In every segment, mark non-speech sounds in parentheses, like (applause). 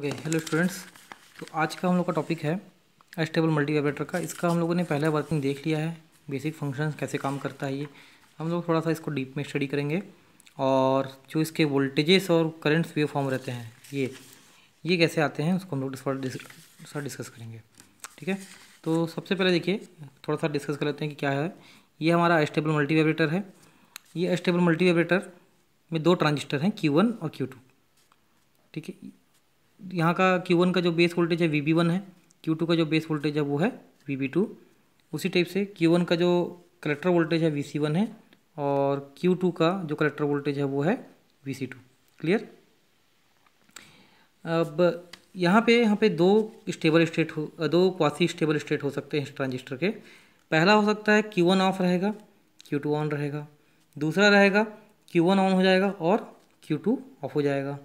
okay hello students तो आज का हम लोग का टॉपिक है एस्टेबल मल्टीवाइब्रेटर का इसका हम लोगों ने पहले वर्किंग देख लिया है बेसिक फंक्शंस कैसे काम करता है ये हम लोग थोड़ा सा इसको डीप में स्टडी करेंगे और जो इसके वोल्टेजेस और करंट्स वेव फॉर्म रहते हैं ये ये कैसे आते हैं उसको हम लोग थोड़ा डिस्कस डिस्कस करेंगे ठीक है तो सबसे पहले देखिए थोड़ा सा डिस्कस कर लेते हैं कि क्या है ये हमारा एस्टेबल मल्टीवेबरेटर है ये एस्टेबल मल्टीवेबरेटर में दो ट्रांजिस्टर हैं क्यू वन और क्यू टू ठीक है यहाँ का Q1 का जो बेस वोल्टेज है VB1 है Q2 का जो बेस वोल्टेज है वो है VB2 उसी टाइप से Q1 का जो कलेक्टर वोल्टेज है VC1 है और Q2 का जो कलेक्टर वोल्टेज है वो है VC2 क्लियर अब यहाँ पे यहाँ पे दो स्टेबल स्टेट हो दो क्वासी स्टेबल स्टेट हो सकते हैं ट्रांजिस्टर के पहला हो सकता है Q1 ऑफ रहेगा Q2 ऑन रहेगा दूसरा रहेगा Q1 ऑन हो जाएगा और Q2 ऑफ हो जाएगा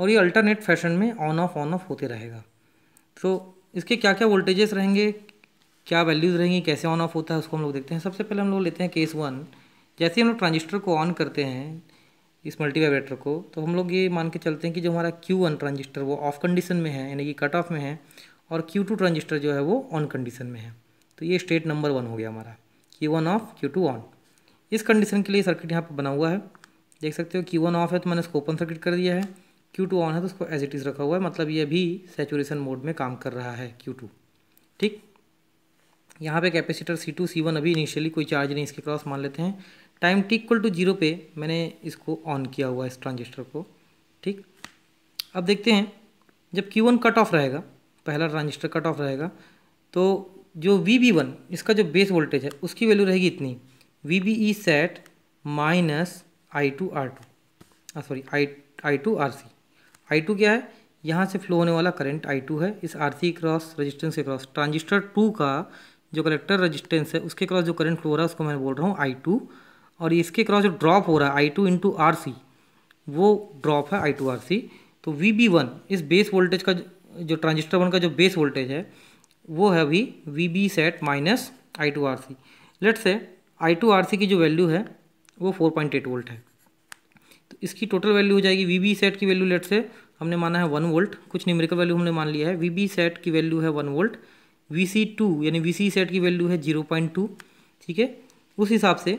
और ये अल्टरनेट फैशन में ऑन ऑफ ऑन ऑफ होते रहेगा तो इसके क्या क्या वोल्टेजेस रहेंगे क्या वैल्यूज़ रहेंगी कैसे ऑन ऑफ होता है उसको हम लोग देखते हैं सबसे पहले हम लोग लेते हैं केस वन जैसे हम लोग ट्रांजिस्टर को ऑन करते हैं इस मल्टीवाइब्रेटर को तो हम लोग ये मान के चलते हैं कि जो हमारा क्यू वन ट्रांजिस्टर वो ऑफ कंडीशन में है यानी कि कट ऑफ में है और क्यू टू ट्रांजिस्टर जो है वो ऑन कंडीशन में है तो ये स्टेट नंबर वन हो गया हमारा Q one off Q two on इस कंडीशन के लिए सर्किट यहाँ पर बना हुआ है देख सकते हो क्यू वन ऑफ है तो मैंने इसको ओपन सर्किट कर दिया है क्यू टू ऑन है तो उसको एज इट इज़ रखा हुआ है मतलब ये भी सेचुरेशन मोड में काम कर रहा है क्यू टू ठीक यहाँ पे capacitor C two C one अभी इनिशियली कोई चार्ज नहीं इसके क्रॉस मान लेते हैं time T equal to zero पे मैंने इसको ऑन किया हुआ है इस ट्रांजिस्टर को ठीक अब देखते हैं जब क्यू वन कट ऑफ रहेगा पहला ट्रांजिस्टर कट ऑफ रहेगा तो जो वी बी वन इसका जो बेस वोल्टेज है उसकी वैल्यू रहेगी इतनी V B E sat minus I two R two sorry I I two R C I two क्या है यहाँ से फ्लो होने वाला करंट आई टू है इस आर सी क्रॉस रजिस्टेंस के क्रॉस ट्रांजिस्टर टू का जो कलेक्टर रजिस्टेंस है उसके क्रॉस जो करंट फ्लो हो रहा है उसको मैं बोल रहा हूँ आई टू और इसके क्रॉस जो ड्रॉप हो रहा है I two into R C वो ड्रॉप है आई टू आर सी तो वी बी वन इस बेस वोल्टेज का जो ट्रांजिस्टर वन का जो बेस वोल्टेज है वो है अभी V B sat minus I two R C let's say I two R C की जो वैल्यू है वो फोर पॉइंट एट वोल्ट है इसकी टोटल वैल्यू हो जाएगी वी बी सेट की वैल्यू लेट से हमने माना है वन वोल्ट कुछ न्यूमेरिकल वैल्यू हमने मान लिया है वी बी सेट की वैल्यू है one volt V C two यानी वी सी सेट की वैल्यू है जीरो पॉइंट टू ठीक है उस हिसाब से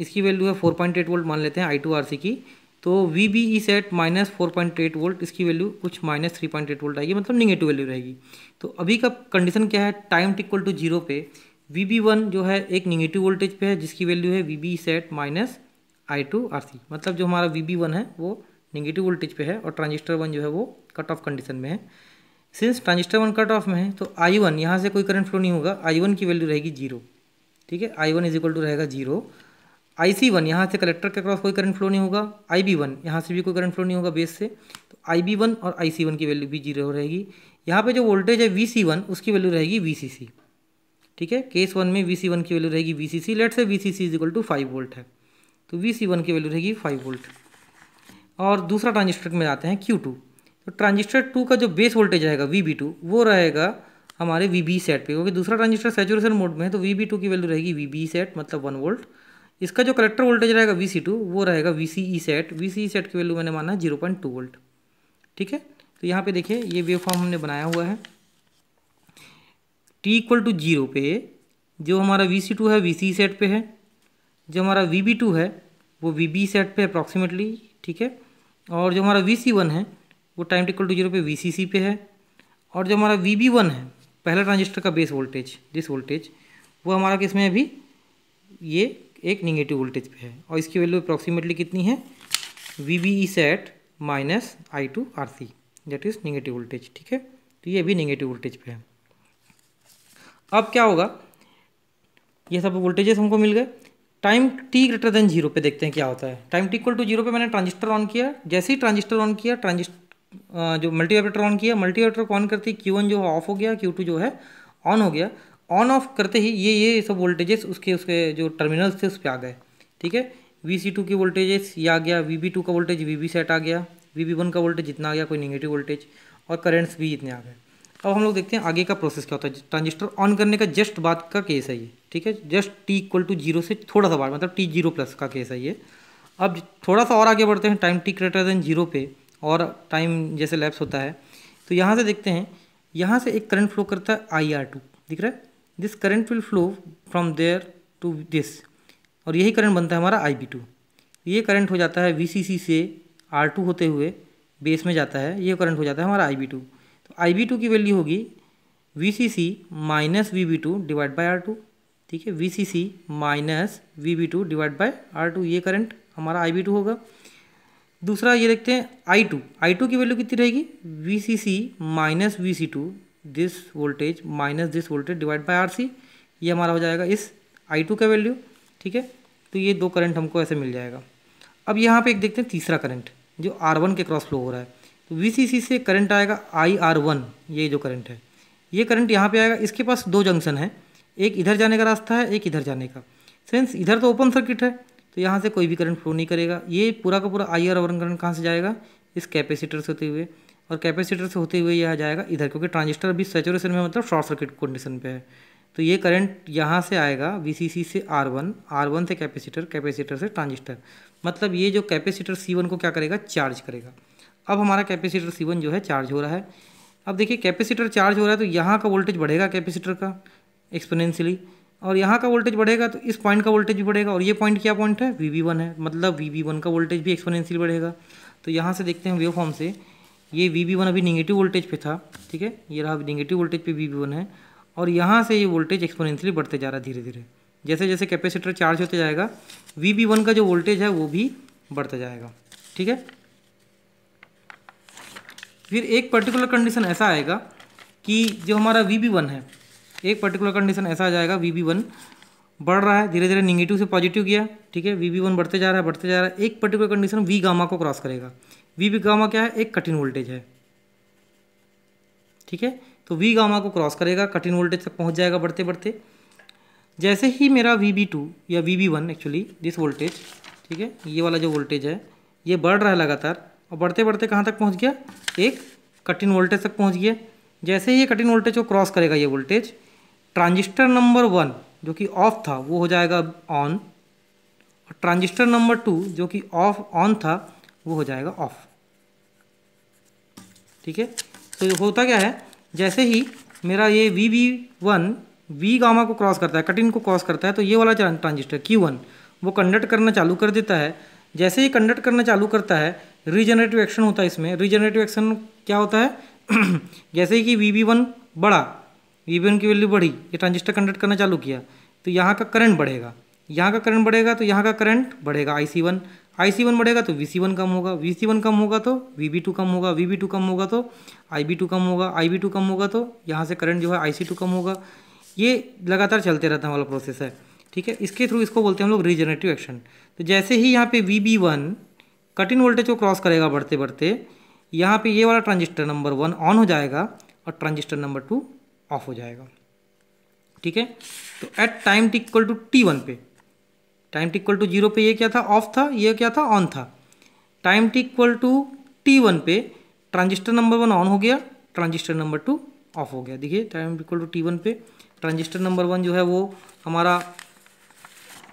इसकी वैल्यू है फोर पॉइंट एट वोल्ट मान लेते हैं आई टू आर सी की तो V B E sat minus four point eight volt इसकी वैल्यू कुछ minus three point eight volt आएगी मतलब निगेटिव वैल्यू रहेगी तो अभी का कंडीशन क्या है टाइम इक्वल टू जीरो पे वी बी वन जो है एक निगेटिव वोल्टेज पे है जिसकी वैल्यू है V B sat minus I two R C मतलब जो हमारा वी बी वन है वो निगेटिव वोल्टेज पे है और ट्रांजिस्टर वन जो है वो कट ऑफ कंडीशन में है since transistor one cut off में है तो आई वन यहाँ से कोई करंट फ्लो नहीं होगा आई वन की वैल्यू रहेगी जीरो ठीक है I one is equal to रहेगा जीरो आई सी वन यहाँ से कलेक्टर के क्रॉस कोई करंट फ्लो नहीं होगा आई बी वन यहाँ से भी कोई करंट फ्लो नहीं होगा बेस से तो आई बी वन और आई सी वन की वैल्यू भी जीरो रहेगी यहाँ पे जो वोल्टेज है वी सी वन उसकी वैल्यू रहेगी वी सी सी ठीक है केस वन में वी सी वन की वैल्यू रहेगी V C C late say V C C is equal to five volt है तो वी सी वन की वैल्यू रहेगी फाइव वोल्ट और दूसरा ट्रांजिस्टर में आते हैं क्यू टू तो ट्रांजिस्टर टू का जो बेस वोल्टेज रहेगा वी बी टू वो रहेगा हमारे वी बी सेट पे क्योंकि दूसरा ट्रांजिस्टर सेचुरेशन मोड में है तो वी बी टू की वैल्यू रहेगी वी बी सेट मतलब वन वोल्ट इसका जो कलेक्टर वोल्टेज रहेगा वी सी टू वो रहेगा V C E sat V C E sat की वैल्यू मैंने माना है जीरो पॉइंट टू वोल्ट ठीक है तो यहाँ पे देखिए ये वेव फॉर्म हमने बनाया हुआ है टी इक्वल टू जीरो पे जो हमारा वी सी टू है वी सी सेट पे है जो हमारा वी बी टू है वो वी बी सेट पे अप्रॉक्सीमेटली ठीक है और जो हमारा वी सी वन है वो टाइम टिकल टू जीरो पे वी सी सी पे है और जो हमारा वी बी वन है पहला ट्रांजिस्टर का बेस वोल्टेज दिस वोल्टेज वो हमारा में अभी ये एक निगेटिव वोल्टेज पे है और इसकी वैल्यू अप्रॉक्सीमेटली कितनी है V B E sat minus I two R C that is negative voltage ठीक है तो ये अभी निगेटिव वोल्टेज पे है अब क्या होगा ये सब वोल्टेजेस हमको मिल गए time T greater than zero पे देखते हैं क्या होता है time T equal to zero पे मैंने ट्रांजिस्टर ऑन किया जैसे ही ट्रांजिस्टर ऑन किया ट्रांजिस्ट जो मल्टीवेटर ऑन किया मल्टीवेटर ऑन करते ही क्यू वन जो ऑफ हो गया क्यू टू जो है ऑन हो गया ऑन ऑफ करते ही ये ये सब वोल्टेजेस उसके उसके जो टर्मिनल्स थे उस पर आ गए ठीक है वी सी टू की वोल्टेजेस ये आ गया वी बी टू का वोल्टेज वी बी सेट आ गया वी बी वन का वोल्टेज जितना आ गया कोई निगेटिव वोल्टेज और करेंट्स भी इतने आ गए अब हम लोग देखते हैं आगे का प्रोसेस क्या होता है ट्रांजिस्टर ऑन करने का जस्ट बाद का केस है ये ठीक है just T equal to zero से थोड़ा सा बाद मतलब टी जीरो प्लस का केस है ये अब थोड़ा सा और आगे बढ़ते हैं time T greater than zero पे और टाइम जैसे लैप्स होता है तो यहाँ से देखते हैं यहाँ से एक करंट फ्लो करता है आई आर टू दिख रहा है this current will flow from there to this और यही करंट बनता है हमारा आई बी टू ये करंट हो जाता है वी सी सी से आर टू होते हुए बेस में जाता है ये करंट हो जाता है हमारा I B two I B two की वैल्यू होगी V C C minus V B two divide by R two ठीक है V C C minus V B two divide by R two ये करंट हमारा आई बी टू होगा दूसरा ये देखते हैं आई टू आई टू की वैल्यू कितनी रहेगी V C C minus V C two this voltage minus this voltage divide by are C ये हमारा हो जाएगा इस आई टू का वैल्यू ठीक है तो ये दो करंट हमको ऐसे मिल जाएगा अब यहाँ पे एक देखते हैं तीसरा करंट जो आर वन के क्रॉस फ्लो हो रहा है तो वी से करंट आएगा आई आर वन ये जो करंट है ये करंट यहाँ पे आएगा इसके पास दो जंक्शन है एक इधर जाने का रास्ता है एक इधर जाने का सेंस इधर तो ओपन सर्किट है तो यहाँ से कोई भी करंट फ्लो नहीं करेगा ये पूरा का पूरा आई आर वन करंट कहाँ से जाएगा इस कैपेसिटर से होते हुए और कैपेसिटर से होते हुए यह जाएगा इधर क्योंकि ट्रांजिस्टर अभी सेचुरेशन में मतलब शॉर्ट सर्किट कंडीशन पर है तो ये करंट यहाँ से आएगा वी से आर वन आर वन से कैपेसिटर कैपेसिटर से ट्रांजिस्टर मतलब ये जो कैपेसिटर सी वन को क्या करेगा चार्ज करेगा अब हमारा कैपेसिटर सी वन जो है चार्ज हो रहा है अब देखिए कैपेसिटर चार्ज हो रहा है तो यहाँ का वोल्टेज बढ़ेगा कैपेसिटर का एक्सपोनेंशियली और यहाँ का वोल्टेज बढ़ेगा तो इस पॉइंट का वोल्टेज भी बढ़ेगा और ये पॉइंट क्या पॉइंट है वी वी वन है मतलब वी वी वन का वोल्टेज भी एक्सपोनेंशियल बढ़ेगा तो यहाँ से देखते हैं वेव फॉर्म से ये वी वी वन अभी निगेटिव वोल्टेज पे था ठीक है ये रहा निगेटिव वोल्टेज पे वी वी वन है और यहाँ से ये वोल्टेज एक्सपोनेंशियली बढ़ते जा रहा है धीरे धीरे जैसे जैसे कैपेसिटर चार्ज होते जाएगा वी वी वन का जो वोल्टेज है वो भी बढ़ता जाएगा ठीक है फिर एक पर्टिकुलर कंडीशन ऐसा आएगा कि जो हमारा वी बी वन है एक पर्टिकुलर कंडीशन ऐसा आ जाएगा वी बी वन बढ़ रहा है धीरे धीरे निगेटिव से पॉजिटिव गया ठीक है वी बी वन बढ़ते जा रहा है बढ़ते जा रहा है एक पर्टिकुलर कंडीशन वी गामा को क्रॉस करेगा वी बी गामा क्या है एक कठिन वोल्टेज है ठीक है तो वी गामा को क्रॉस करेगा कठिन वोल्टेज तक पहुँच जाएगा बढ़ते बढ़ते जैसे ही मेरा वी बी टू या V B one actually this voltage ठीक है ये वाला जो वोल्टेज है ये बढ़ रहा है लगातार और बढ़ते बढ़ते कहाँ तक पहुँच गया एक कटिन वोल्टेज तक पहुँच गया जैसे ही ये कटिन वोल्टेज को क्रॉस करेगा ये वोल्टेज ट्रांजिस्टर नंबर वन जो कि ऑफ था वो हो जाएगा ऑन और ट्रांजिस्टर नंबर टू जो कि ऑफ ऑन था वो हो जाएगा ऑफ ठीक है तो होता क्या है जैसे ही मेरा ये V V one V gamma को क्रॉस करता है कटिन को क्रॉस करता है तो ये वाला ट्रांजिस्टर क्यू वन वो कंडक्ट करना चालू कर देता है जैसे ही कंडक्ट करना चालू करता है रीजनरेटिव एक्शन होता है इसमें रीजनरेटिव एक्शन क्या होता है (clears throat) जैसे कि वी बी वन बढ़ा वी वी वन की वैल्यू बढ़ी ये ट्रांजिस्टर कंडक्ट करना चालू किया तो यहाँ का करंट बढ़ेगा यहाँ का करंट बढ़ेगा तो यहाँ का करंट बढ़ेगा आई सी वन आई सी वन बढ़ेगा तो वी सी वन कम होगा वी सी वन कम होगा तो वी बी टू कम होगा वी बी टू कम होगा तो आई बी टू कम होगा आई बी टू कम होगा तो यहाँ से करंट जो है आई सी टू कम होगा ये लगातार चलते रहता है वाला प्रोसेस है ठीक है इसके थ्रू इसको बोलते हैं हम लोग रीजनरेटिव एक्शन तो जैसे ही यहाँ पे V B one cut in voltage को क्रॉस करेगा बढ़ते बढ़ते यहाँ पे ये वाला ट्रांजिस्टर नंबर वन ऑन हो जाएगा और ट्रांजिस्टर नंबर टू ऑफ हो जाएगा ठीक है तो at time टिक्वल to T one पे टाइम टिक्वल टू जीरो पे ये क्या था ऑफ था ये क्या था ऑन था टाइम टिक्वल टू टी वन पे ट्रांजिस्टर नंबर वन ऑन हो गया ट्रांजिस्टर नंबर टू ऑफ हो गया देखिए time equal to T one पे ट्रांजिस्टर नंबर वन जो है वो हमारा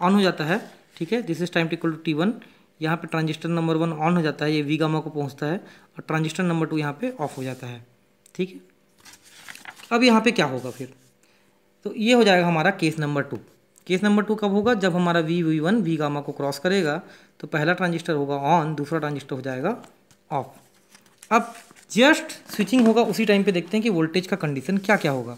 ऑन हो जाता है ठीक है this is time equal to T one यहाँ पे ट्रांजिस्टर नंबर वन ऑन हो जाता है ये वी गामा को पहुँचता है और ट्रांजिस्टर नंबर टू यहाँ पे ऑफ हो जाता है ठीक है अब यहाँ पे क्या होगा फिर तो ये हो जाएगा हमारा case number two case number two कब होगा जब हमारा V V one V gamma को क्रॉस करेगा तो पहला ट्रांजिस्टर होगा ऑन दूसरा ट्रांजिस्टर हो जाएगा ऑफ अब जस्ट स्विचिंग होगा उसी टाइम पर देखते हैं कि वोल्टेज का कंडीशन क्या क्या होगा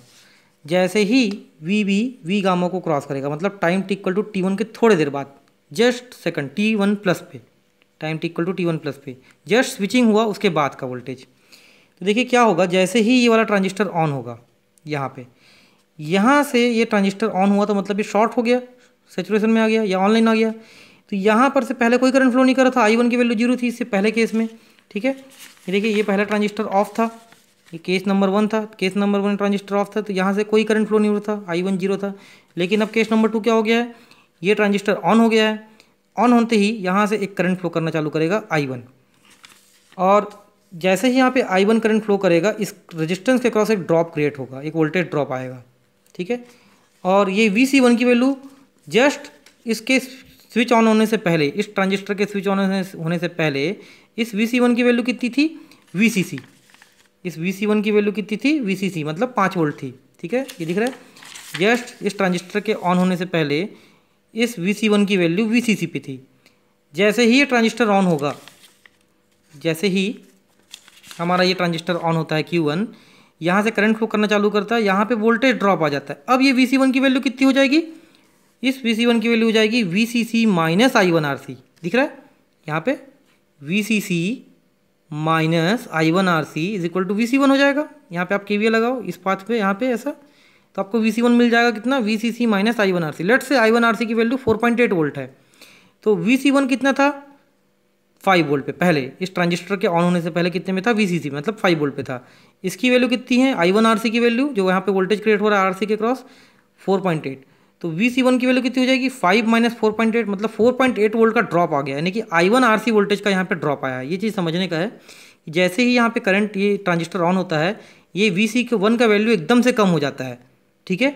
जैसे ही वी वी वी गामा को क्रॉस करेगा मतलब टाइम टिक्वल टू टी वन के थोड़ी देर बाद just second T one plus पे time T equal to T one plus पे जस्ट स्विचिंग हुआ उसके बाद का वोल्टेज तो देखिए क्या होगा जैसे ही ये वाला ट्रांजिस्टर ऑन होगा यहाँ पे यहाँ से ये ट्रांजिस्टर ऑन हुआ तो मतलब ये शॉर्ट हो गया सेचुरेशन में आ गया या ऑनलाइन आ गया तो यहाँ पर से पहले कोई करंट फ्लो नहीं कर रहा था आई वन की वैल्यू जीरो थी इससे पहले केस में ठीक है ये देखिए ये पहला ट्रांजिस्टर ऑफ था ये केस नंबर वन था case number one transistor off था तो यहाँ से कोई करंट फ्लो नहीं हो रहा था आई वन जीरो था लेकिन अब केस नंबर टू क्या हो गया है ये ट्रांजिस्टर ऑन हो गया है ऑन होते ही यहाँ से एक करंट फ्लो करना चालू करेगा आई वन और जैसे ही यहाँ पे आई वन करंट फ्लो करेगा इस रेजिस्टेंस के क्रॉस एक ड्रॉप क्रिएट होगा एक वोल्टेज ड्रॉप आएगा ठीक है और ये वी सी वन की वैल्यू जस्ट इसके स्विच ऑन होने से पहले इस ट्रांजिस्टर के स्विच ऑन होने से पहले इस वी सी वन की वैल्यू कितनी थी वी सी सी इस वी सी वन की वैल्यू कितनी थी वी सी सी मतलब पाँच वोल्ट थी ठीक है ये दिख रहा है जस्ट इस ट्रांजिस्टर के ऑन होने से पहले इस वी सी वन की वैल्यू वी सी सी पे थी जैसे ही ये ट्रांजिस्टर ऑन होगा जैसे ही हमारा ये ट्रांजिस्टर ऑन होता है क्यू वन यहाँ से करंट फ्लो करना चालू करता है यहाँ पे वोल्टेज ड्रॉप आ जाता है अब ये वी सी वन की वैल्यू कितनी हो जाएगी इस वी सी वन की वैल्यू हो जाएगी V C C minus I one R C दिख रहा है यहाँ पे V C C minus I one R C is equal to V C one हो जाएगा यहाँ पे आप के वी लगाओ इस पाथ पे यहाँ पे ऐसा तो आपको वी सी वन मिल जाएगा कितना V C C minus I one R C late say I one R C की value four point eight volt है तो वी सी वन कितना था फाइव वोल्ट पे पहले इस ट्रांजिस्टर के ऑन होने से पहले कितने में था वी सी सी मतलब फाइव वोल्ट पे था इसकी वैल्यू कितनी है आई वन आर सी की वैल्यू जो यहाँ पे वोल्टेज क्रिएट हो रहा है आर सी के क्रॉस फोर पॉइंट एट तो वी सी वन की वैल्यू कितनी हो जाएगी five minus four point eight मतलब फोर पॉइंट एट वोल्ट का ड्रॉप आ गया यानी कि I one R C voltage का यहाँ पे ड्रॉप आया है ये चीज़ समझने का है जैसे ही यहाँ पे करंट ये ट्रांजिस्टर ऑन होता है ये वी सी के वन का वैल्यू एकदम से कम हो जाता है ठीक है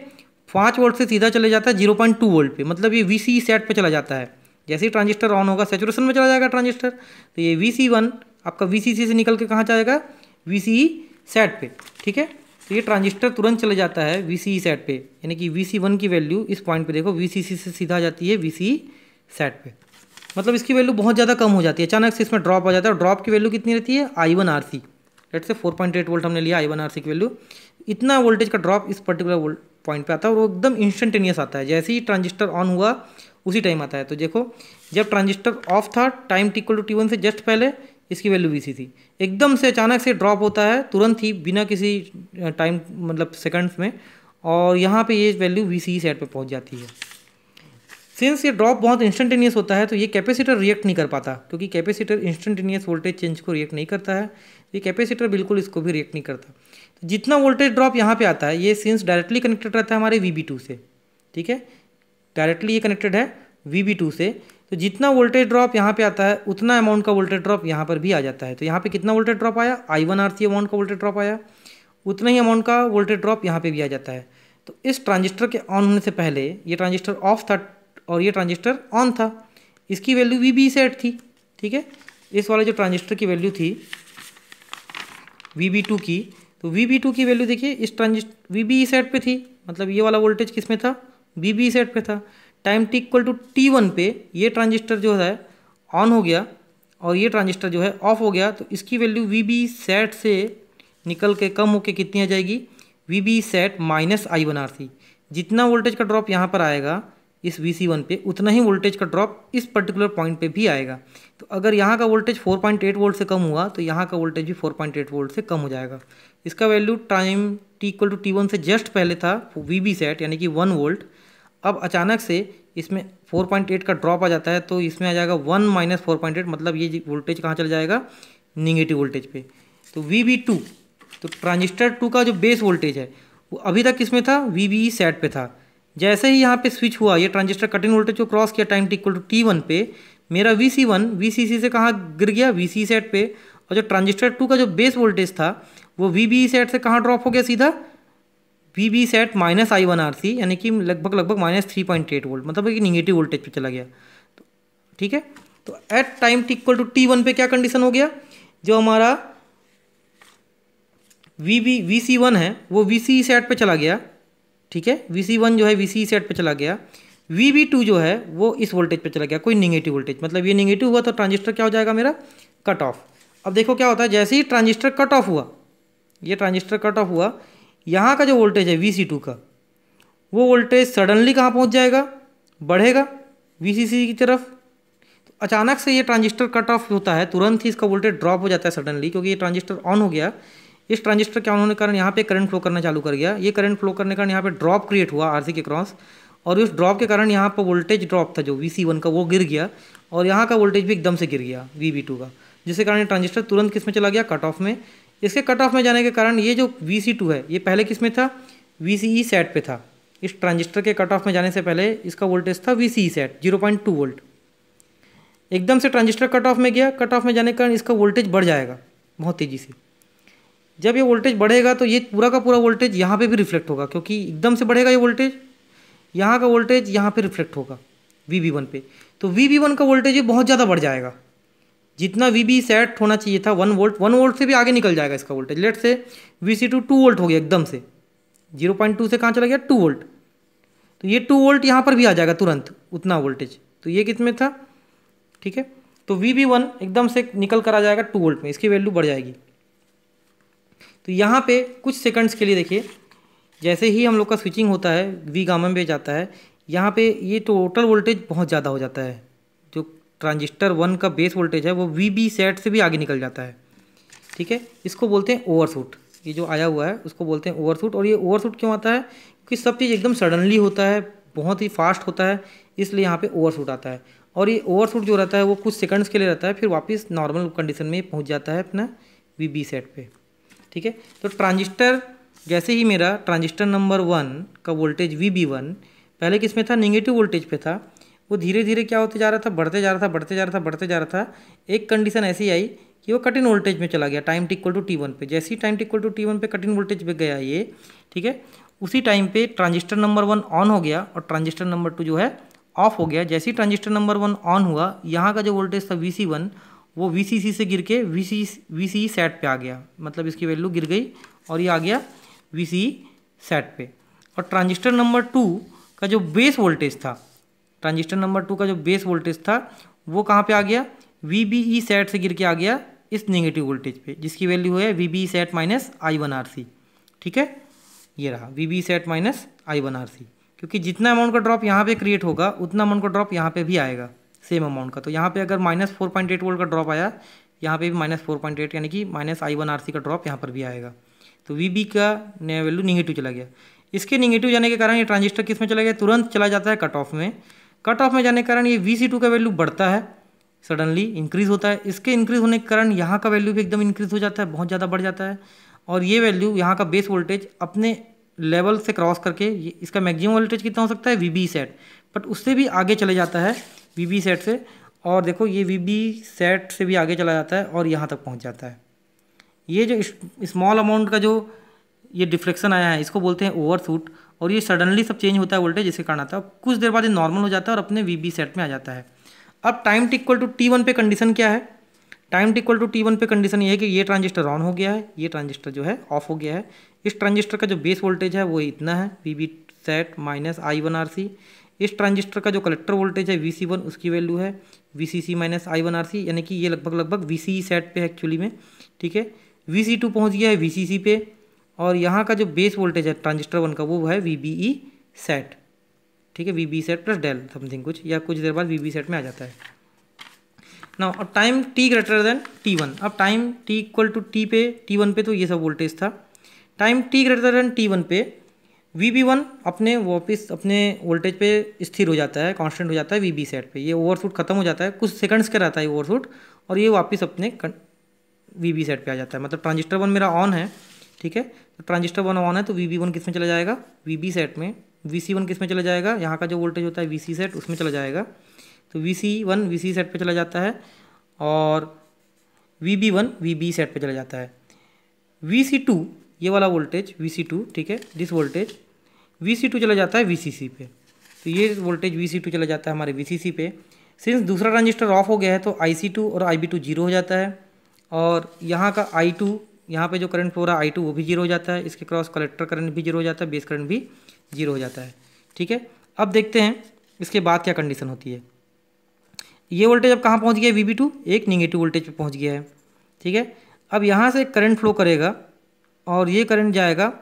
पाँच वोल्ट से सीधा चले जाता है जीरो पॉइंट टू वोल्ट पे मतलब ये वी सी सेट पर चला जाता है जैसे ही ट्रांजिस्टर ऑन होगा सेचुरेशन में चला जाएगा ट्रांजिस्टर तो ये वी सी वन आपका वी सी सी से निकल के कहाँ जाएगा वी सी ई सेट पर ठीक है तो ये ट्रांजिस्टर तुरंत चले जाता है वी सी ई सेट पर यानी कि वी सी वन की वैल्यू इस पॉइंट पर देखो वी सी सी से सीधा जाती है वी सी सेट पर मतलब इसकी वैल्यू बहुत ज़्यादा कम हो जाती है अचानक से इसमें ड्रॉप आ जाता है और ड्रॉप की वैल्यू कितनी रहती है I one R C late say 4.8 volt हमने लिया आई वन आर सी की वैल्यू इतना वोल्टेज का ड्रॉप इस पर्टिकुलर वोल्ट पॉइंट पे आता है और वो एकदम इंस्टेंटेनियस आता है जैसे ही ट्रांजिस्टर ऑन हुआ उसी टाइम आता है तो देखो जब ट्रांजिस्टर ऑफ था time T equal to T one से जस्ट पहले इसकी वैल्यू सी थी एकदम से अचानक से ड्रॉप होता है तुरंत ही बिना किसी टाइम मतलब सेकेंड्स में और यहाँ पर ये वैल्यू वी सी सेट पर पहुँच जाती है सिंस ये ड्रॉप बहुत इंस्टेंटेनियस होता है तो ये कैपेसिटर रिएक्ट नहीं कर पाता क्योंकि कैपेसिटर इंस्टेंटेनियस वोल्टेज चेंज को रिएक्ट नहीं करता है ये कैपेसिटर बिल्कुल इसको भी रिएक्ट नहीं करता तो जितना वोल्टेज ड्रॉप यहाँ पे आता है ये सिंस डायरेक्टली कनेक्टेड रहता है हमारे वी से ठीक है डायरेक्टली ये कनेक्टेड है वी से तो जितना वोल्टेज ड्रॉप यहाँ पे आता है उतना अमाउंट का वोल्टेज ड्रॉप यहाँ पर भी आ जाता है तो यहाँ पे कितना वोल्टेज ड्रॉप आया I one R C amount का वोल्टेज ड्रॉप आया उतना ही अमाउंट का वोल्टेज ड्रॉप यहाँ पे भी आ जाता है तो इस ट्रांजिस्टर के ऑन होने से पहले ये ट्रांजिस्टर ऑफ था और ये ट्रांजिस्टर ऑन था इसकी वैल्यू वी बी सेट थी ठीक है इस वाले जो ट्रांजिस्टर की वैल्यू थी वी बी टू की तो वी बी टू की वैल्यू देखिए इस transistor V B E side पे थी मतलब ये वाला वोल्टेज किस में था वी बी साइड पे था time T equal to T one पे ये ट्रांजिस्टर जो है ऑन हो गया और ये ट्रांजिस्टर जो है ऑफ हो गया तो इसकी वैल्यू वी बी सेट से निकल के कम होके कितनी आ जाएगी V B sat minus I one R C जितना वोल्टेज का ड्रॉप यहाँ पर आएगा इस वी सी वन पे उतना ही वोल्टेज का ड्रॉप इस पर्टिकुलर पॉइंट पे भी आएगा तो अगर यहाँ का वोल्टेज 4.8 वोल्ट से कम हुआ तो यहाँ का वोल्टेज भी 4.8 वोल्ट से कम हो जाएगा इसका value time T equal to T one से जस्ट पहले था वी बी सेट यानी कि वन वोल्ट अब अचानक से इसमें 4.8 का ड्रॉप आ जाता है तो इसमें आ जाएगा वन माइनस फोर मतलब ये वोल्टेज कहाँ चला जाएगा निगेटिव वोल्टेज पे तो वी बी टू तो ट्रांजिस्टर टू का जो बेस वोल्टेज है वो अभी तक किसमें था वी बी सेट पे था जैसे ही यहाँ पे स्विच हुआ ये ट्रांजिस्टर कटिंग वोल्टेज को क्रॉस किया time T equal to T one पे मेरा V C one V C C से कहाँ गिर गया वी सी सेट पे और जो ट्रांजिस्टर टू का जो बेस वोल्टेज था वो वी बी सेट से कहाँ ड्रॉप हो गया सीधा V B sat minus I one R C यानी कि लगभग लगभग minus three point eight volt मतलब कि निगेटिव वोल्टेज पर चला गया तो, ठीक है तो at time T equal to T one पे क्या कंडीशन हो गया जो हमारा V B V C one है वो वी सी सेट पर चला गया ठीक है वी सी वन जो है वी सी सेट पर चला गया वी वी टू जो है वो इस वोल्टेज पर चला गया कोई निगेटिव वोल्टेज मतलब ये निगेटिव हुआ तो ट्रांजिस्टर क्या हो जाएगा मेरा कट ऑफ अब देखो क्या होता है जैसे ही ट्रांजिस्टर कट ऑफ हुआ ये ट्रांजिस्टर कट ऑफ हुआ यहाँ का जो वोल्टेज है वी सी टू का वो वोल्टेज सडनली कहाँ पहुँच जाएगा बढ़ेगा वी सी सी की तरफ तो अचानक से ये ट्रांजिस्टर कट ऑफ होता है तुरंत ही इसका वोल्टेज ड्रॉप हो जाता है सडनली क्योंकि ये ट्रांजिस्टर ऑन हो गया इस ट्रांजिस्टर क्या होने के कारण यहाँ पे करंट फ्लो करना चालू कर गया ये करंट फ्लो करने के कारण यहाँ पे ड्रॉप क्रिएट हुआ आरसी के क्रॉस और उस ड्रॉप के कारण यहाँ पर वोल्टेज ड्रॉप था जो वी का वो गिर गया और यहाँ का वोल्टेज भी एकदम से गिर गया वी का जिसके कारण ट्रांजिस्टर तुरंत किस में चला गया कट ऑफ में इसके कट ऑफ में जाने के कारण ये जो वी है ये पहले किस में था वी सेट पर था इस ट्रांजिस्टर के कट ऑफ में जाने से पहले इसका वोल्टेज था वी सेट जीरो वोल्ट एकदम से ट्रांजिस्टर कट ऑफ में गया कट ऑफ में जाने के कारण इसका वोल्टेज बढ़ जाएगा बहुत तेज़ी से जब ये वोल्टेज बढ़ेगा तो ये पूरा का पूरा वोल्टेज यहाँ पे भी रिफ्लेक्ट होगा क्योंकि एकदम से बढ़ेगा ये वोल्टेज यहाँ का वोल्टेज यहाँ पे रिफ्लेक्ट होगा वी बी वन पे तो वी बी वन का वोल्टेज ये बहुत ज़्यादा बढ़ जाएगा जितना वी बी सेट होना चाहिए था वन वोल्ट वन वोल्ट से भी आगे निकल जाएगा इसका voltage let's say V C two two volt हो गया एकदम से जीरो पॉइंट टू से कहाँ चला गया टू वोल्ट तो ये टू वोल्ट यहाँ पर भी आ जाएगा तुरंत उतना वोल्टेज तो ये कितने था ठीक है तो वी बी वन एकदम से निकल कर आ जाएगा टू वोल्ट में इसकी वैल्यू बढ़ जाएगी तो यहाँ पे कुछ सेकंड्स के लिए देखिए जैसे ही हम लोग का स्विचिंग होता है वी गामन पे जाता है यहाँ पे ये टोटल वोल्टेज बहुत ज़्यादा हो जाता है जो ट्रांजिस्टर वन का बेस वोल्टेज है वो वी बी सेट से भी आगे निकल जाता है ठीक है इसको बोलते हैं ओवरशूट ये जो आया हुआ है उसको बोलते हैं ओवरशूट और ये ओवरशूट क्यों आता है क्योंकि सब चीज़ एकदम सडनली होता है बहुत ही फास्ट होता है इसलिए यहाँ पे ओवरशूट आता है और ये ओवरशूट जो रहता है वो कुछ सेकंड्स के लिए रहता है फिर वापस नॉर्मल कंडीशन में पहुँच जाता है अपना वी बी सेट पे ठीक है तो ट्रांजिस्टर जैसे ही मेरा ट्रांजिस्टर नंबर वन का वोल्टेज वी बी वन पहले किस में था निगेटिव वोल्टेज पे था वो धीरे धीरे क्या होते जा रहा था बढ़ते जा रहा था बढ़ते जा रहा था बढ़ते जा रहा था एक कंडीशन ऐसी आई कि वो कटिन वोल्टेज में चला गया टाइम टिक्वल टू टी वन पे जैसे ही टाइम टिक्वल टू टी वन पे कटिन वोल्टेज पे गया ये ठीक है उसी टाइम पे ट्रांजिस्टर नंबर वन ऑन हो गया और ट्रांजिस्टर नंबर टू जो है ऑफ हो गया जैसे ही ट्रांजिस्टर नंबर वन ऑन हुआ यहाँ का जो वोल्टेज था वी सी वन वो वी से गिर के V C V C sat पर आ गया मतलब इसकी वैल्यू गिर गई और ये आ गया वी सी सेट पे और ट्रांजिस्टर नंबर टू का जो बेस वोल्टेज था ट्रांजिस्टर नंबर टू का जो बेस वोल्टेज था वो कहाँ पे आ गया वी बी ई सेट से गिर के आ गया इस नेगेटिव वोल्टेज पे जिसकी वैल्यू है V B sat minus I one R C ठीक है ये रहा V B sat minus I one R C क्योंकि जितना अमाउंट का ड्रॉप यहाँ पे क्रिएट होगा उतना अमाउंट का ड्रॉप यहाँ पे भी आएगा सेम अमाउंट का तो यहाँ पे अगर minus four point eight volt का ड्रॉप आया यहाँ पे भी माइनस फोर पॉइंट एट यानी कि minus I one R C का ड्रॉप यहाँ पर भी आएगा तो वी बी का नया वैल्यू निगेटिव चला गया इसके निगेटिव जाने के कारण ये ट्रांजिस्टर किस में चला गया तुरंत चला जाता है कट ऑफ में कट ऑफ में जाने के कारण ये वी सी टू का वैल्यू बढ़ता है सडनली इंक्रीज़ होता है इसके इंक्रीज़ होने के कारण यहाँ का वैल्यू भी एकदम इंक्रीज़ हो जाता है बहुत ज़्यादा बढ़ जाता है और ये वैल्यू यहाँ का बेस वोल्टेज अपने लेवल से क्रॉस करके इसका मैक्सिमम वोल्टेज कितना हो सकता है वी बी सेट बट उससे भी आगे चले जाता है वी बी सेट से और देखो ये वी बी सेट से भी आगे चला जाता है और यहाँ तक पहुँच जाता है ये जो स्मॉल अमाउंट का जो ये डिफ्लेक्शन आया है इसको बोलते हैं ओवरशूट और ये सडनली सब चेंज होता है वोल्टेज जिसके कारण आता है कुछ देर बाद ये नॉर्मल हो जाता है और अपने वी बी सेट में आ जाता है अब टाइम टिक्वल टू टी वन पे कंडीशन क्या है टाइम टिक्वल टू टी वन पे कंडीशन ये है कि ये ट्रांजिस्टर ऑन हो गया है ये ट्रांजिस्टर जो है ऑफ हो गया है इस ट्रांजिस्टर का जो बेस वोल्टेज है वो इतना है V B sat minus I one R C इस ट्रांजिस्टर का जो कलेक्टर वोल्टेज है वी सी वन उसकी वैल्यू है V C C minus I one R C यानी कि ये लगभग लगभग वी सी सेट पे है एक्चुअली में ठीक है वी सी टू पहुँच गया है वी सी सी पे और यहाँ का जो बेस वोल्टेज है ट्रांजिस्टर वन का वो है वी बी ई सेट ठीक है V B sat plus del something कुछ या कुछ देर बाद वी बी सेट में आ जाता है ना और time T greater than T one अब time T equal to T पे टी वन पे तो ये सब वोल्टेज था time T greater than T one पे वी बी वन अपने वापिस अपने वोल्टेज पे स्थिर हो जाता है कांस्टेंट हो जाता है वी बी सेट पर ये ओवरशूट खत्म हो जाता है कुछ सेकंड्स का रहता है ये ओवरशूट और ये वापस अपने वी बी सेट पर आ जाता है मतलब ट्रांजिस्टर वन मेरा ऑन है ठीक है तो ट्रांजिस्टर वन ऑन है तो वी बी वन किस में चला जाएगा वी बी सेट में वी सी वन किस में चला जाएगा यहाँ का जो वोल्टेज होता है वी सी सेट उसमें चला जाएगा तो V C one V C sat पर चला जाता है और V B one V B sat पर चला जाता है वी सी टू ये वाला वोल्टेज वी सी टू ठीक है this voltage V C two चला जाता है वी सी सी पे तो ये वोल्टेज वी सी टू चला जाता है हमारे वी सी सी पे सिंस दूसरा ट्रांजिस्टर ऑफ हो गया है तो आई सी टू और आई बी टू जीरो हो जाता है और यहाँ का आई टू यहाँ पर जो करंट फ्लो रहा है आई टू वो भी जीरो हो जाता है इसके क्रॉस कलेक्टर करंट भी जीरो हो जाता है बेस करंट भी जीरो हो जाता है ठीक है अब देखते हैं इसके बाद क्या कंडीशन होती है ये वोल्टेज अब कहाँ पहुँच गया वी बी टू एक निगेटिव वोल्टेज पर पहुँच गया है ठीक है अब यहाँ से करंट फ्लो करेगा और ये करंट जाएगा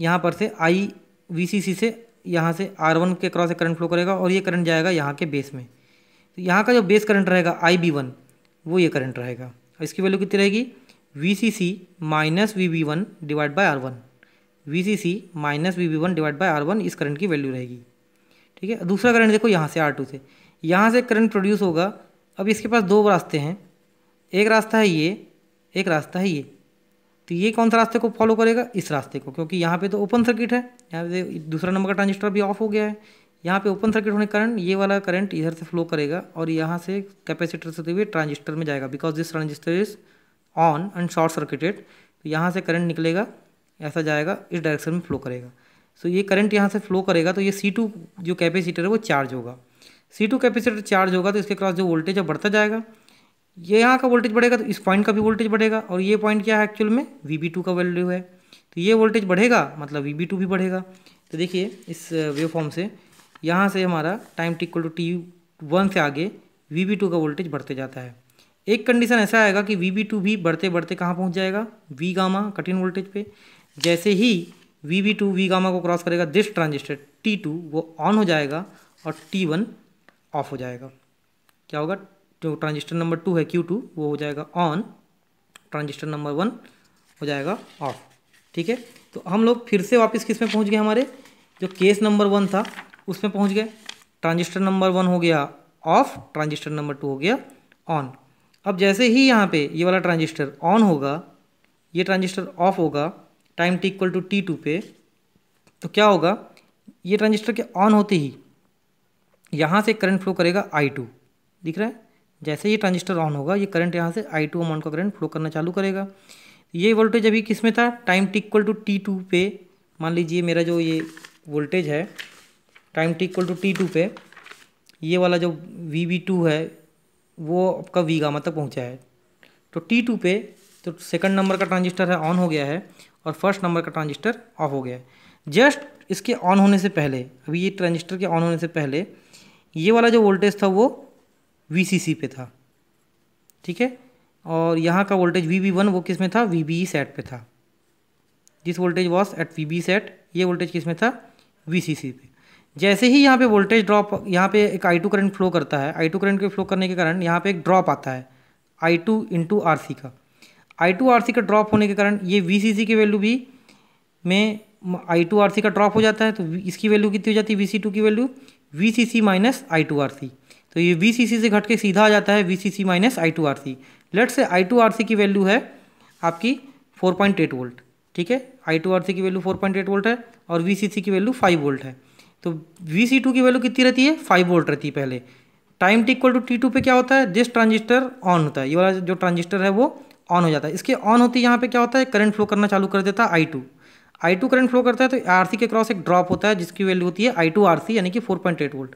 यहाँ पर से आई वी से यहाँ से आर वन के क्रॉस करंट फ्लो करेगा और ये करंट जाएगा यहाँ के बेस में तो यहाँ का जो बेस करंट रहेगा आई बी वन वो ये करंट रहेगा इसकी वैल्यू कितनी रहेगी V C C minus V V one divide by R one V C C minus V V one divide by R one इस करंट की वैल्यू रहेगी ठीक है दूसरा करंट देखो यहाँ से आर टू से यहाँ से करंट प्रोड्यूस होगा अब इसके पास दो रास्ते हैं एक रास्ता है ये एक रास्ता है ये तो ये कौन सा रास्ते को फॉलो करेगा इस रास्ते को क्योंकि यहाँ पे तो ओपन सर्किट है यहाँ पे दूसरा नंबर का ट्रांजिस्टर भी ऑफ हो गया है यहाँ पे ओपन सर्किट होने के कारण ये वाला करंट इधर से फ्लो करेगा और यहाँ से कैपेसिटर से हुए ट्रांजिस्टर में जाएगा because this transistor is on and short circuited तो यहाँ से करंट निकलेगा ऐसा जाएगा इस डायरेक्शन में फ्लो करेगा सो ये करंट यहाँ से फ्लो करेगा तो ये सी जो कैपेसिटर है वो चार्ज होगा सी कैपेसिटर चार्ज होगा तो इसके क्रॉस जो वोल्टेज है बढ़ता जाएगा ये यहाँ का वोल्टेज बढ़ेगा तो इस पॉइंट का भी वोल्टेज बढ़ेगा और ये पॉइंट क्या है एक्चुअल में वी टू का वैल्यू है तो ये वोल्टेज बढ़ेगा मतलब वी बी टू भी बढ़ेगा तो देखिए इस वेव फॉर्म से यहाँ से हमारा टाइम टिक्वल टू टी वन से आगे वी बी टू का वोल्टेज बढ़ते जाता है एक कंडीशन ऐसा आएगा कि वी बी टू भी बढ़ते बढ़ते कहाँ पहुँच जाएगा वी गामा कठिन वोल्टेज पर जैसे ही V B two V gamma को क्रॉस करेगा दिस ट्रांजिस्टर टी टू वो ऑन हो जाएगा और टी वन ऑफ हो जाएगा क्या होगा जो ट्रांजिस्टर नंबर टू है क्यू टू वो हो जाएगा ऑन ट्रांजिस्टर नंबर वन हो जाएगा ऑफ ठीक है तो हम लोग फिर से वापस किस में पहुँच गए हमारे जो केस नंबर वन था उसमें पहुँच गए ट्रांजिस्टर नंबर वन हो गया ऑफ ट्रांजिस्टर नंबर टू हो गया ऑन अब जैसे ही यहाँ पे ये वाला ट्रांजिस्टर ऑन होगा ये ट्रांजिस्टर ऑफ होगा time T equal to T two पे तो क्या होगा ये ट्रांजिस्टर के ऑन होते ही यहाँ से करंट फ्लो करेगा आई टू दिख रहा है जैसे ये ट्रांजिस्टर ऑन होगा ये करंट यहाँ से आई टू अमाउंट का करंट फ्लो करना चालू करेगा ये वोल्टेज अभी किस में था टाइम टिक्वल टू टी टू पे मान लीजिए मेरा जो ये वोल्टेज है टाइम टिक्वल टू टी टू पे ये वाला जो वी वी टू है वो आपका वी गामा तक पहुँचा है तो टी टू पे तो सेकंड नंबर का ट्रांजिस्टर है ऑन हो गया है और फर्स्ट नंबर का ट्रांजिस्टर ऑफ हो गया है जस्ट इसके ऑन होने से पहले अभी ये ट्रांजिस्टर के ऑन होने से पहले ये वाला जो वोल्टेज था वो वी पे था ठीक है और यहाँ का वोल्टेज वी बी वन वो किस में था वी बी सेट पे था this voltage was at V B sat ये वोल्टेज किस में था वी सी सी पे जैसे ही यहाँ पे वोल्टेज ड्रॉप यहाँ पे एक आई टू करंट फ्लो करता है आई टू करंट के फ्लो करने के कारण यहाँ पे एक ड्रॉप आता है I two into R C का आई टू आर सी का ड्रॉप होने के कारण ये वी सी सी की वैल्यू भी में आई टू आर सी का ड्रॉप हो जाता है तो इसकी वैल्यू कितनी हो जाती है वी सी टू की value V C C minus I two R C तो ये वी से घट के सीधा आ जाता है V C C minus I two R C late say I two R C की वैल्यू है आपकी फोर पॉइंट एट वोल्ट ठीक है आई टू आर सी की value four point eight volt है और वी सी सी की वैल्यू फाइव वोल्ट है तो वी सी टू की वैल्यू कितनी रहती है फाइव वोल्ट रहती है पहले time T equal to T two पर क्या होता है जिस ट्रांजिस्टर ऑन होता है ये वाला जो ट्रांजिस्टर है वो ऑन हो जाता है इसके ऑन है यहाँ पर क्या होता है करंट फ्लो करना चालू कर देता है I two I two current flow करता है तो आर सी के क्रॉस एक ड्रॉप होता है जिसकी वैल्यू होती है आई टू आर सी यानी कि फोर पॉइंट एट वोल्ट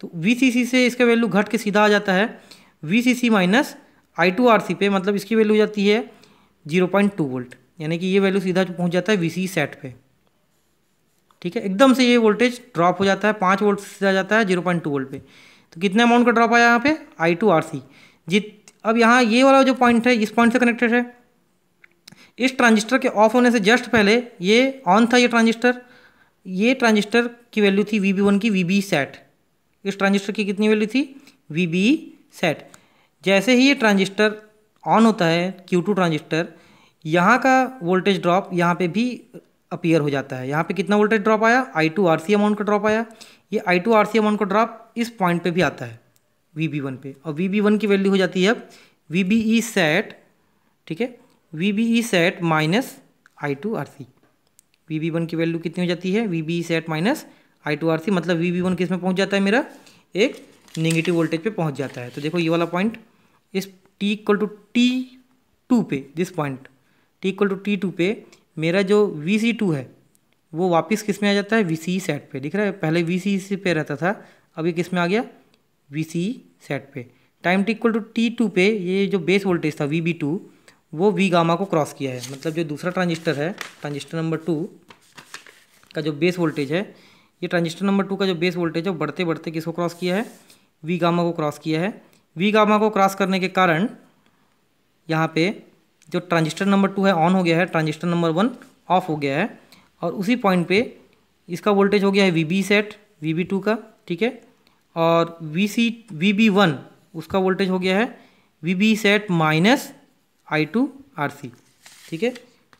तो वी से इसका वैल्यू घट के सीधा आ जाता है V C C minus I two R C पे मतलब इसकी वैल्यू हो जाती है जीरो पॉइंट टू वोल्ट यानी कि ये वैल्यू सीधा पहुंच जाता है वी सी सेट पे ठीक है एकदम से ये वोल्टेज ड्रॉप हो जाता है पाँच वोल्ट से आ जाता है जीरो पॉइंट टू वोल्ट पे तो कितने अमाउंट का ड्रॉप आया यहाँ पे आई टू आर सी जित अब यहाँ ये वाला जो पॉइंट है इस पॉइंट से कनेक्टेड है इस ट्रांजिस्टर के ऑफ होने से जस्ट पहले ये ऑन था ये ट्रांजिस्टर ये ट्रांजिस्टर की वैल्यू थी वी बी वन की वी बी सेट इस ट्रांजिस्टर की कितनी वैल्यू थी वी बी सेट जैसे ही ये ट्रांजिस्टर ऑन होता है क्यू टू ट्रांजिस्टर यहाँ का वोल्टेज ड्रॉप यहाँ पे भी अपीयर हो जाता है यहाँ पे कितना वोल्टेज ड्रॉप आया I two R C amount का ड्रॉप आया ये I two R C amount का ड्रॉप इस पॉइंट पे भी आता है वी बी वन पे और वी बी वन की वैल्यू हो जाती है अब वी बी ई सेट ठीक है V B E sat minus I two R C V B one की वैल्यू कितनी हो जाती है V B E sat minus I two R C मतलब वी वी वन किस में पहुँच जाता है मेरा एक नेगेटिव वोल्टेज पे पहुँच जाता है तो देखो ये वाला पॉइंट इस T equal to T two पे this point T equal to T two पे मेरा जो वी सी टू है वो वापस किस में आ जाता है वी सी सेट पे दिख रहा है पहले वी सी सी पे रहता था अब ये किस में आ गया वी सी सेट पे time T equal to T two पे ये जो बेस वोल्टेज था वी बी टू वो वी गामा को क्रॉस किया है मतलब जो दूसरा ट्रांजिस्टर है ट्रांजिस्टर नंबर टू का जो बेस वोल्टेज है ये ट्रांजिस्टर नंबर टू का जो बेस वोल्टेज है वो बढ़ते बढ़ते किसको क्रॉस किया है वी गामा को क्रॉस किया है वी गामा को क्रॉस करने के कारण यहाँ पे जो ट्रांजिस्टर नंबर टू है ऑन हो गया है ट्रांजिस्टर नंबर वन ऑफ हो गया है और उसी पॉइंट पे इसका वोल्टेज हो गया है V B sat V B two का ठीक है और V C V B one उसका वोल्टेज हो गया है V B sat minus I two R C ठीक है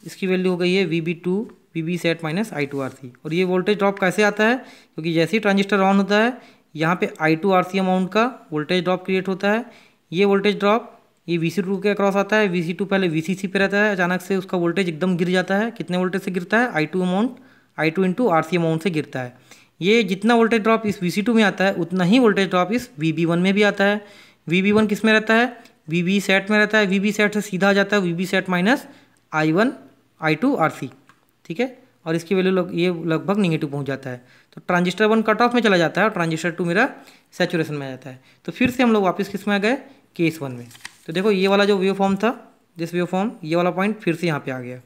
इसकी वैल्यू हो गई है V B two P B sat minus I two R C और ये वोल्टेज ड्रॉप कैसे आता है क्योंकि जैसे ही ट्रांजिस्टर ऑन होता है यहाँ पे I two R C amount का वोल्टेज ड्रॉप क्रिएट होता है ये वोल्टेज ड्रॉप ये वी सी टू के अक्रॉस आता है वी सी टू पहले वी सी सी पे रहता है अचानक से उसका वोल्टेज एकदम गिर जाता है कितने वोल्टेज से गिरता है I two amount I two into R C amount से गिरता है ये जितना वोल्टेज ड्रॉप इस वी सी टू में आता है उतना ही वोल्टेज ड्रॉप इस वी बी वन में भी आता है वी बी वन किस में रहता है वी बी सेट में रहता है वी बी सेट से सीधा आ जाता है V B sat minus I one I two R C ठीक है और इसकी वैल्यू लग ये लगभग निगेटिव पहुंच जाता है तो ट्रांजिस्टर वन कट ऑफ में चला जाता है और ट्रांजिस्टर टू मेरा सेचुरेशन में आ जाता है तो फिर से हम लोग वापस किस में आ गए केस वन में तो देखो ये वाला जो व्यू फॉर्म था जिस व्यू फॉर्म ये वाला पॉइंट फिर से यहाँ पर आ गया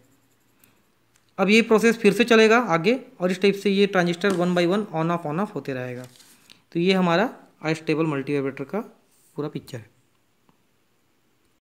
अब ये प्रोसेस फिर से चलेगा आगे और इस टाइप से ये transistor one by one on off on off होते रहेगा तो ये हमारा आइस टेबल मल्टीवेटर का पूरा पिक्चर है